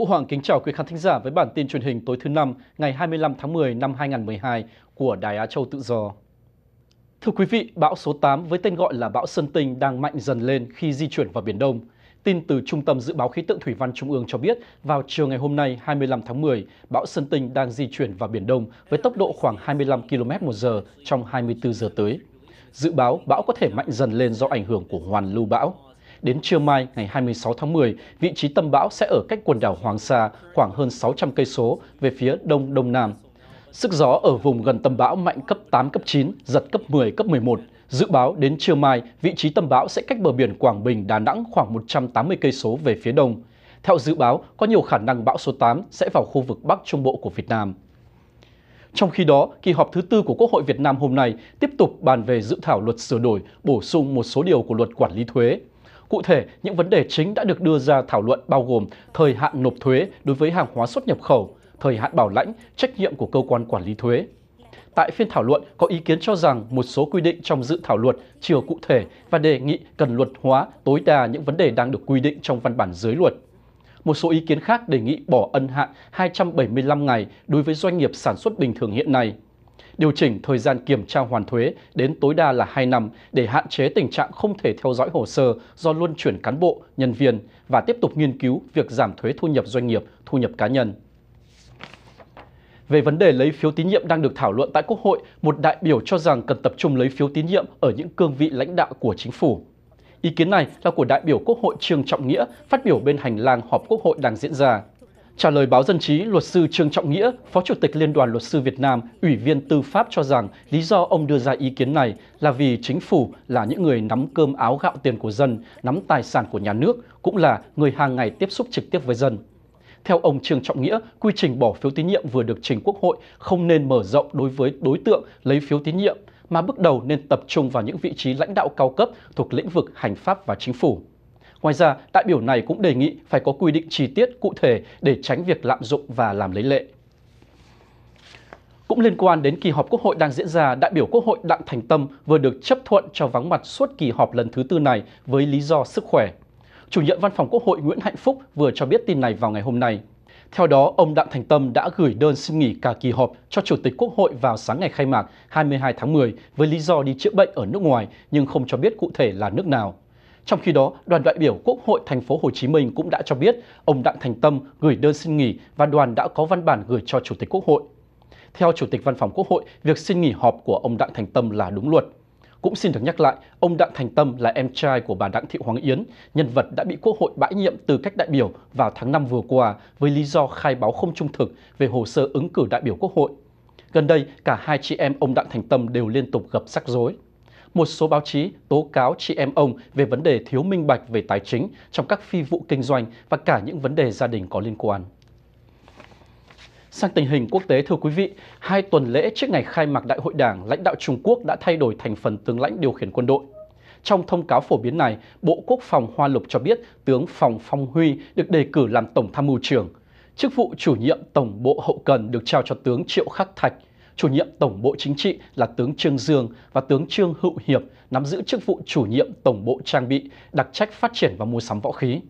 Vũ Hoàng kính chào quý khán thính giả với bản tin truyền hình tối thứ năm ngày 25 tháng 10 năm 2012 của Đài Á Châu Tự Do. Thưa quý vị, bão số 8 với tên gọi là bão Sơn Tinh đang mạnh dần lên khi di chuyển vào Biển Đông. Tin từ Trung tâm Dự báo Khí tượng Thủy văn Trung ương cho biết, vào chiều ngày hôm nay 25 tháng 10, bão Sơn Tinh đang di chuyển vào Biển Đông với tốc độ khoảng 25 km một giờ trong 24 giờ tới. Dự báo bão có thể mạnh dần lên do ảnh hưởng của hoàn lưu bão. Đến trưa mai ngày 26 tháng 10, vị trí tâm bão sẽ ở cách quần đảo Hoàng Sa khoảng hơn 600 cây số về phía đông đông nam. Sức gió ở vùng gần tâm bão mạnh cấp 8 cấp 9, giật cấp 10 cấp 11. Dự báo đến trưa mai, vị trí tâm bão sẽ cách bờ biển Quảng Bình, Đà Nẵng khoảng 180 cây số về phía đông. Theo dự báo, có nhiều khả năng bão số 8 sẽ vào khu vực Bắc Trung Bộ của Việt Nam. Trong khi đó, kỳ họp thứ tư của Quốc hội Việt Nam hôm nay tiếp tục bàn về dự thảo luật sửa đổi, bổ sung một số điều của luật quản lý thuế. Cụ thể, những vấn đề chính đã được đưa ra thảo luận bao gồm thời hạn nộp thuế đối với hàng hóa xuất nhập khẩu, thời hạn bảo lãnh, trách nhiệm của cơ quan quản lý thuế. Tại phiên thảo luận, có ý kiến cho rằng một số quy định trong dự thảo luật chưa cụ thể và đề nghị cần luật hóa tối đa những vấn đề đang được quy định trong văn bản dưới luật. Một số ý kiến khác đề nghị bỏ ân hạn 275 ngày đối với doanh nghiệp sản xuất bình thường hiện nay điều chỉnh thời gian kiểm tra hoàn thuế đến tối đa là 2 năm để hạn chế tình trạng không thể theo dõi hồ sơ do luân chuyển cán bộ, nhân viên và tiếp tục nghiên cứu việc giảm thuế thu nhập doanh nghiệp, thu nhập cá nhân. Về vấn đề lấy phiếu tín nhiệm đang được thảo luận tại Quốc hội, một đại biểu cho rằng cần tập trung lấy phiếu tín nhiệm ở những cương vị lãnh đạo của chính phủ. Ý kiến này là của đại biểu Quốc hội Trương Trọng Nghĩa phát biểu bên hành lang họp Quốc hội đang diễn ra. Trả lời báo Dân trí, luật sư Trương Trọng Nghĩa, Phó Chủ tịch Liên đoàn Luật sư Việt Nam, Ủy viên Tư pháp cho rằng lý do ông đưa ra ý kiến này là vì chính phủ là những người nắm cơm áo gạo tiền của dân, nắm tài sản của nhà nước, cũng là người hàng ngày tiếp xúc trực tiếp với dân. Theo ông Trương Trọng Nghĩa, quy trình bỏ phiếu tín nhiệm vừa được trình Quốc hội không nên mở rộng đối với đối tượng lấy phiếu tín nhiệm, mà bước đầu nên tập trung vào những vị trí lãnh đạo cao cấp thuộc lĩnh vực hành pháp và chính phủ. Ngoài ra, đại biểu này cũng đề nghị phải có quy định chi tiết cụ thể để tránh việc lạm dụng và làm lấy lệ. Cũng liên quan đến kỳ họp Quốc hội đang diễn ra, đại biểu Quốc hội Đặng Thành Tâm vừa được chấp thuận cho vắng mặt suốt kỳ họp lần thứ tư này với lý do sức khỏe. Chủ nhiệm Văn phòng Quốc hội Nguyễn Hạnh Phúc vừa cho biết tin này vào ngày hôm nay. Theo đó, ông Đặng Thành Tâm đã gửi đơn xin nghỉ cả kỳ họp cho Chủ tịch Quốc hội vào sáng ngày khai mạc 22 tháng 10 với lý do đi chữa bệnh ở nước ngoài nhưng không cho biết cụ thể là nước nào. Trong khi đó, đoàn đại biểu Quốc hội thành phố Hồ Chí Minh cũng đã cho biết ông Đặng Thành Tâm gửi đơn xin nghỉ và đoàn đã có văn bản gửi cho Chủ tịch Quốc hội. Theo Chủ tịch Văn phòng Quốc hội, việc xin nghỉ họp của ông Đặng Thành Tâm là đúng luật. Cũng xin được nhắc lại, ông Đặng Thành Tâm là em trai của bà Đặng Thị Hoàng Yến, nhân vật đã bị Quốc hội bãi nhiệm từ cách đại biểu vào tháng 5 vừa qua với lý do khai báo không trung thực về hồ sơ ứng cử đại biểu Quốc hội. Gần đây, cả hai chị em ông Đặng Thành Tâm đều liên tục gặp rắc rối một số báo chí tố cáo chị em ông về vấn đề thiếu minh bạch về tài chính trong các phi vụ kinh doanh và cả những vấn đề gia đình có liên quan. Sang tình hình quốc tế thưa quý vị, hai tuần lễ trước ngày khai mạc Đại hội Đảng, lãnh đạo Trung Quốc đã thay đổi thành phần tướng lãnh điều khiển quân đội. Trong thông cáo phổ biến này, Bộ Quốc phòng Hoa Lục cho biết tướng Phòng Phong Huy được đề cử làm Tổng tham mưu trưởng. Chức vụ chủ nhiệm Tổng bộ hậu cần được trao cho tướng Triệu Khắc Thạch – chủ nhiệm Tổng Bộ Chính trị là tướng Trương Dương và tướng Trương Hữu Hiệp nắm giữ chức vụ chủ nhiệm Tổng Bộ Trang bị, đặc trách phát triển và mua sắm võ khí.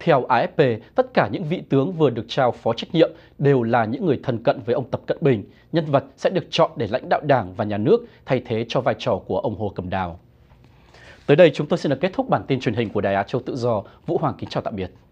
Theo AFP, tất cả những vị tướng vừa được trao phó trách nhiệm đều là những người thân cận với ông Tập Cận Bình. Nhân vật sẽ được chọn để lãnh đạo đảng và nhà nước thay thế cho vai trò của ông Hồ Cầm Đào. Tới đây chúng tôi xin được kết thúc bản tin truyền hình của Đài Á Châu Tự Do. Vũ Hoàng kính chào tạm biệt.